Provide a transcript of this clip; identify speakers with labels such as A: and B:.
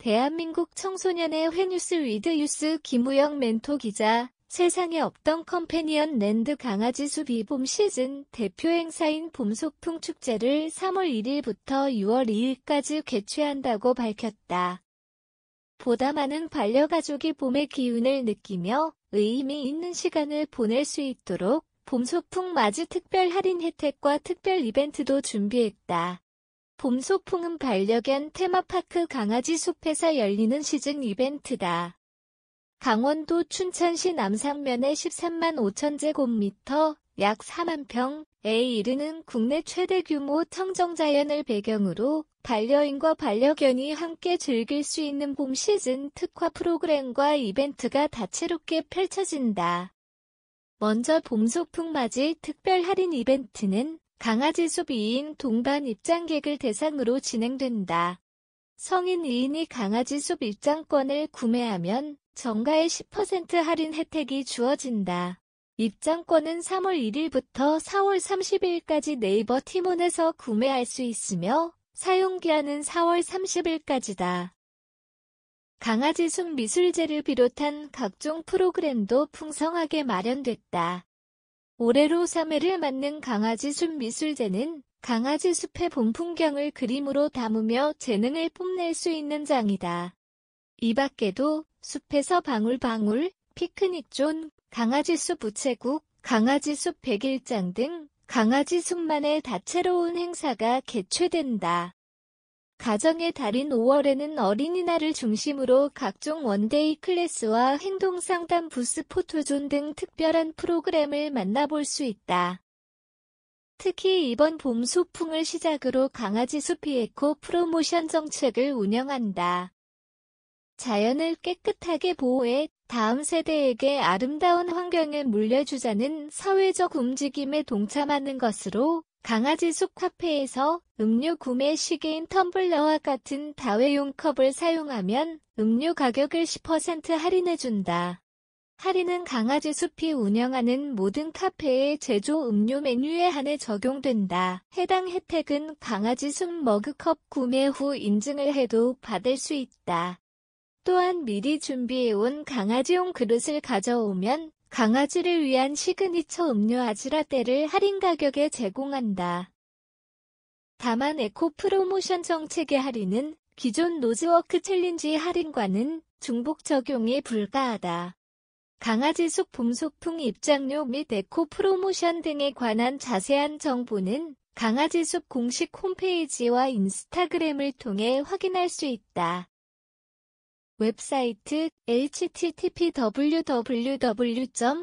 A: 대한민국 청소년의 회뉴스 위드 유스 김우영 멘토 기자 세상에 없던 컴패니언 랜드 강아지 수비 봄 시즌 대표 행사인 봄소풍 축제를 3월 1일부터 6월 2일까지 개최한다고 밝혔다. 보다 많은 반려가족이 봄의 기운을 느끼며 의미 있는 시간을 보낼 수 있도록 봄소풍 맞이 특별 할인 혜택과 특별 이벤트도 준비했다. 봄 소풍은 반려견 테마파크 강아지 숲에서 열리는 시즌 이벤트다. 강원도 춘천시 남상면의 13만 5천 제곱미터, 약 4만 평에 이르는 국내 최대 규모 청정자연을 배경으로 반려인과 반려견이 함께 즐길 수 있는 봄 시즌 특화 프로그램과 이벤트가 다채롭게 펼쳐진다. 먼저 봄 소풍 맞이 특별 할인 이벤트는 강아지 수비인 동반 입장객을 대상으로 진행된다. 성인 2인이 강아지 숲 입장권을 구매하면 정가의 10% 할인 혜택이 주어진다. 입장권은 3월 1일부터 4월 30일까지 네이버 티몬에서 구매할 수 있으며 사용기한은 4월 30일까지다. 강아지 숲 미술제를 비롯한 각종 프로그램도 풍성하게 마련됐다. 올해로 3회를 맞는 강아지 숲 미술제는 강아지 숲의 봄 풍경을 그림으로 담으며 재능을 뽐낼 수 있는 장이다. 이 밖에도 숲에서 방울방울, 피크닉존, 강아지 숲 우체국, 강아지 숲 백일장 등 강아지 숲만의 다채로운 행사가 개최된다. 가정의 달인 5월에는 어린이날을 중심으로 각종 원데이 클래스와 행동상담 부스 포토존 등 특별한 프로그램을 만나볼 수 있다. 특히 이번 봄 소풍을 시작으로 강아지 숲이 에코 프로모션 정책을 운영한다. 자연을 깨끗하게 보호해 다음 세대에게 아름다운 환경을 물려주자는 사회적 움직임에 동참하는 것으로 강아지 숲 카페에서 음료 구매 시기인 텀블러와 같은 다회용 컵을 사용하면 음료 가격을 10% 할인해준다. 할인은 강아지 숲이 운영하는 모든 카페의 제조 음료 메뉴에 한해 적용된다. 해당 혜택은 강아지 숲 머그컵 구매 후 인증을 해도 받을 수 있다. 또한 미리 준비해온 강아지용 그릇을 가져오면 강아지를 위한 시그니처 음료 아지라떼를 할인 가격에 제공한다. 다만 에코 프로모션 정책의 할인은 기존 노즈워크 챌린지 할인과는 중복 적용이 불가하다. 강아지 속 봄소풍 입장료 및 에코 프로모션 등에 관한 자세한 정보는 강아지 숲 공식 홈페이지와 인스타그램을 통해 확인할 수 있다. 웹사이트 http www.두존.com